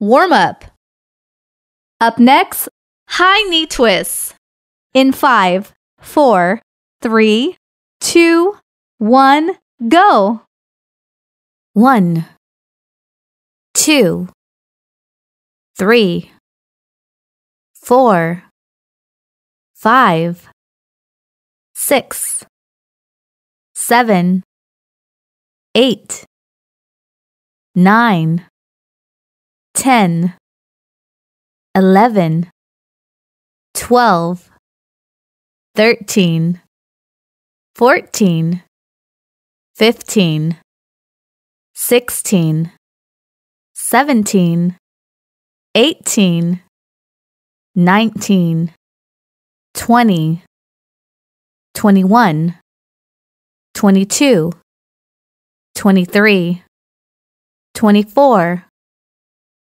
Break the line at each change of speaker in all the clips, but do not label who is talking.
Warm up. Up next, high knee twists. In five, four, three, two, one, go. One, two, three, four, five, six, seven, eight, nine ten, eleven, twelve, thirteen, fourteen, fifteen, sixteen, seventeen, eighteen, nineteen, twenty, twenty-one, twenty-two, twenty-three, twenty-four.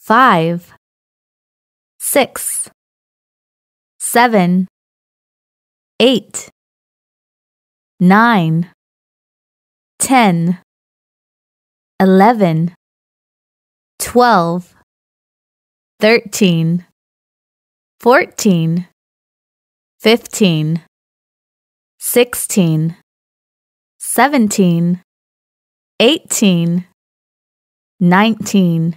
five, six, seven, eight, nine, ten, eleven, twelve, thirteen, fourteen, fifteen, sixteen, seventeen, eighteen, nineteen.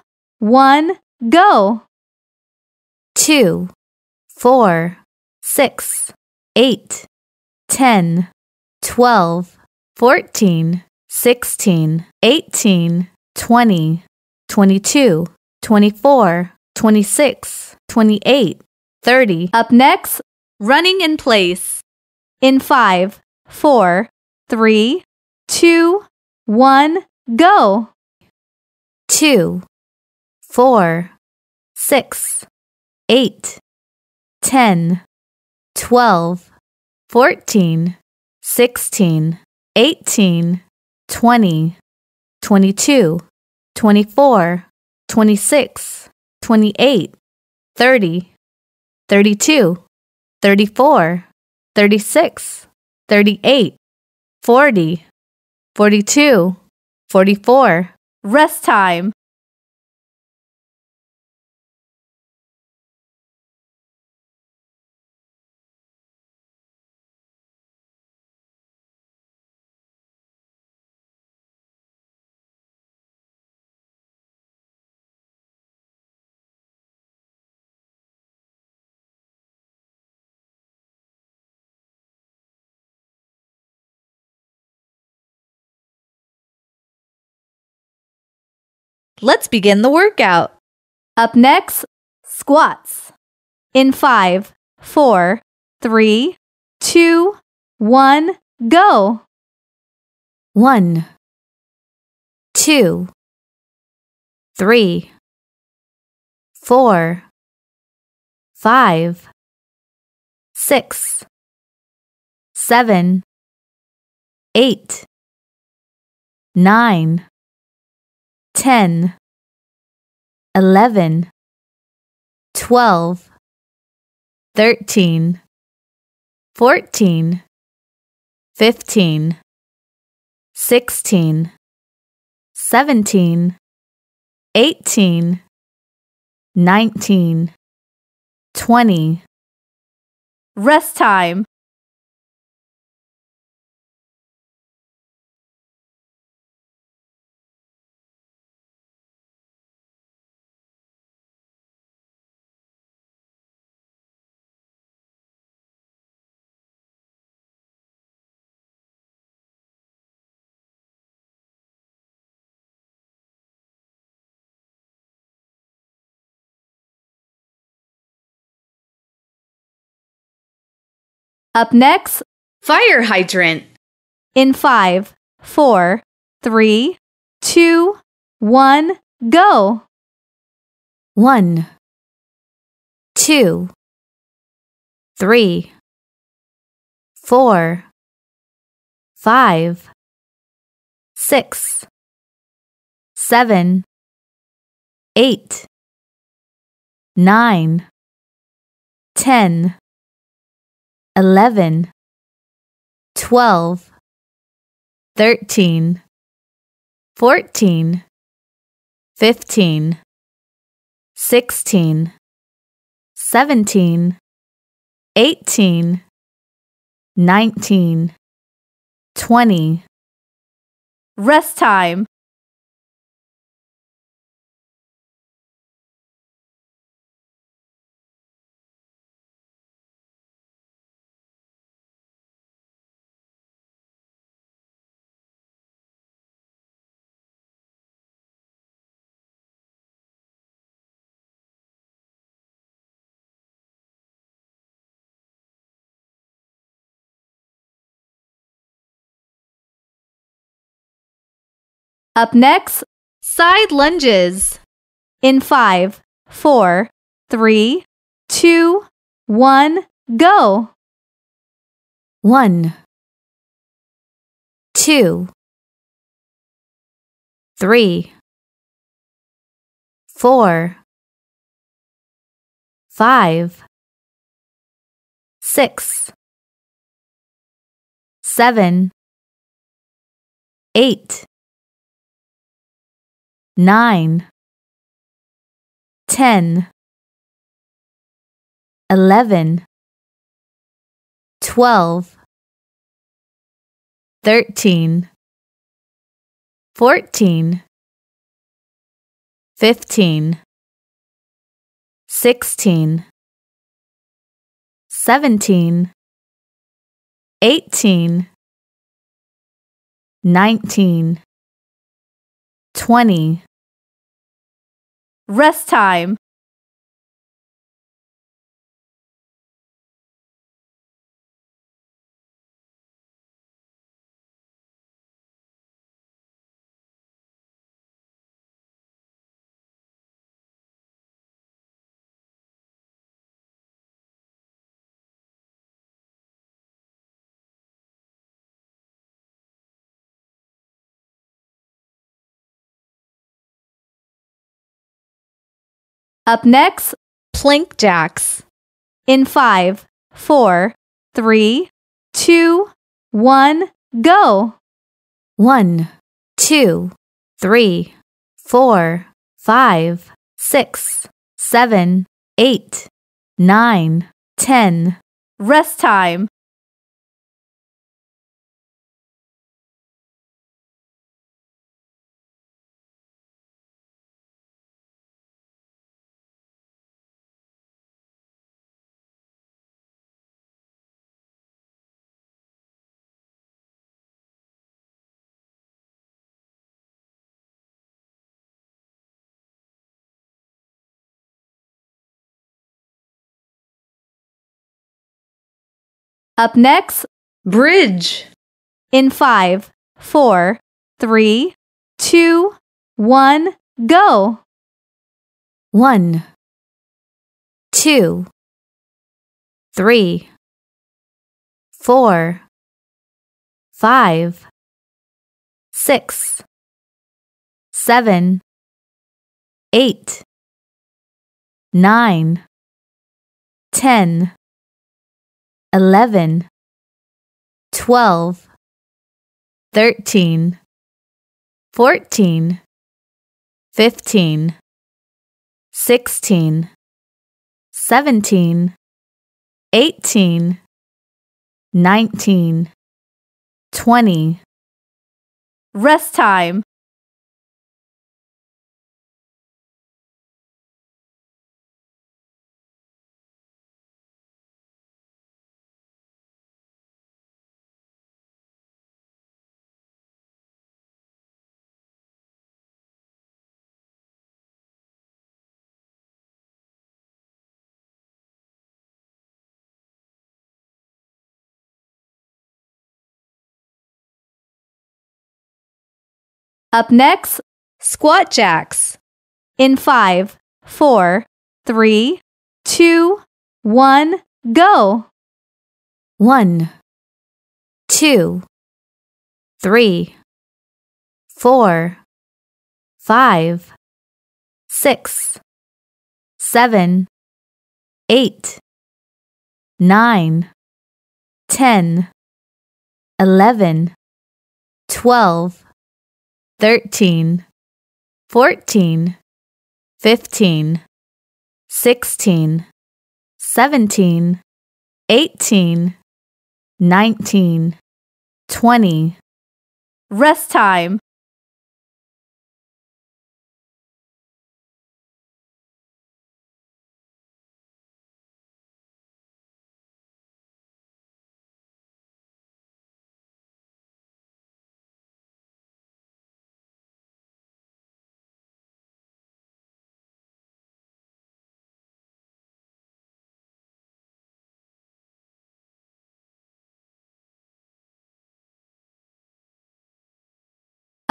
One, go. Two, four, six, eight, ten, twelve, fourteen, sixteen, eighteen, twenty, twenty-two, twenty-four, twenty-six, twenty-eight, thirty. Up next, running in place. In five, four, three, two, one, go. Two four, six, eight, ten, twelve, fourteen, sixteen, eighteen, twenty, twenty-two, twenty-four, twenty-six, twenty-eight, thirty, thirty-two, thirty-four, thirty-six, thirty-eight, forty, forty-two, forty-four. Rest time. Let's begin the workout. Up next, squats. In five, four, three, two, one, go. One, two, three, four, five, six, seven, eight, nine, ten eleven, twelve, thirteen, fourteen, fifteen, sixteen, seventeen, eighteen, nineteen, twenty. Rest time. Up next, fire hydrant. In five, four, three, two, one, go. One, two, three, four, five, six, seven, eight, nine, ten eleven, twelve, thirteen, fourteen, fifteen, sixteen, seventeen, eighteen, nineteen, twenty. Rest time. Up next, side lunges. In five, four, three, two, one, go. One, two, three, four, five, six, seven, eight Nine, ten, eleven, twelve, thirteen, fourteen, fifteen, sixteen, seventeen, eighteen, nineteen, twenty. 20 rest time Up next, plank jacks. In five, four, three, two, one, go. One, two, three, four, five, six, seven, eight, nine, ten. Rest time. Up next, bridge. In five, four, three, two, one, go. One, two, three, four, five, six, seven, eight, nine, ten eleven, twelve, thirteen, fourteen, fifteen, sixteen, seventeen, eighteen, nineteen, twenty. Rest time. Up next, squat jacks. In five, four, three, two, one, go. One, two, three, four, five, six, seven, eight, nine, ten, eleven, twelve thirteen, fourteen, fifteen, sixteen, seventeen, eighteen, nineteen, twenty. Rest time!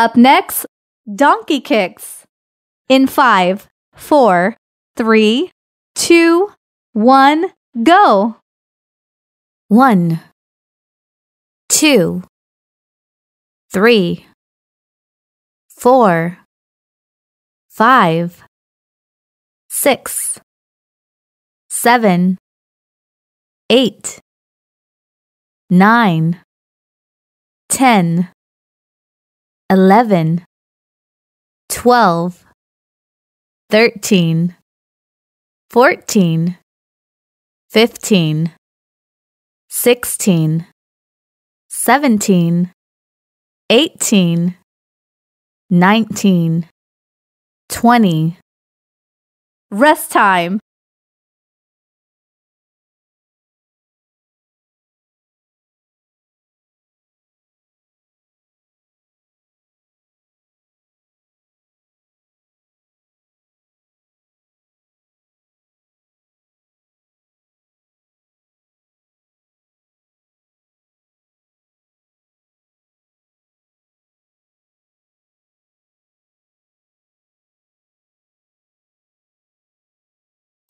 Up next, donkey kicks. In five, four, three, two, one, go. One, two, three, four, five, six, seven, eight, nine, ten eleven, twelve, thirteen, fourteen, fifteen, sixteen, seventeen, eighteen, nineteen, twenty. Rest time.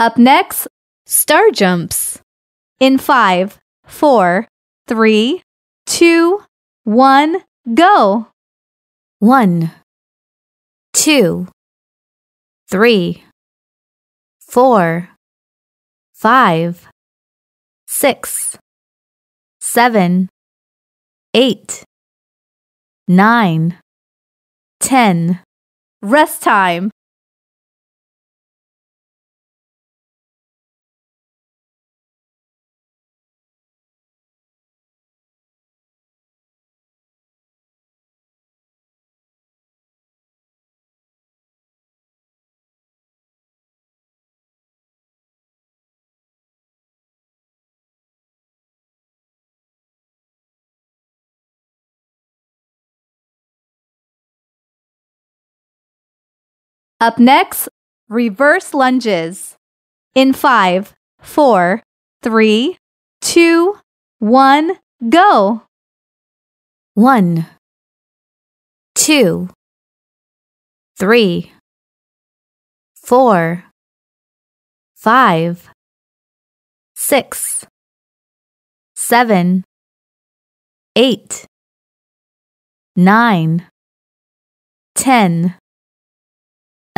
Up next, Star Jumps. In five, four, three, two, one, go. One, two, three, four, five, six, seven, eight, nine, ten. Rest time. Up next, reverse lunges. In five, four, three, two, one, go. One, two, three, four, five, six, seven, eight, nine, ten.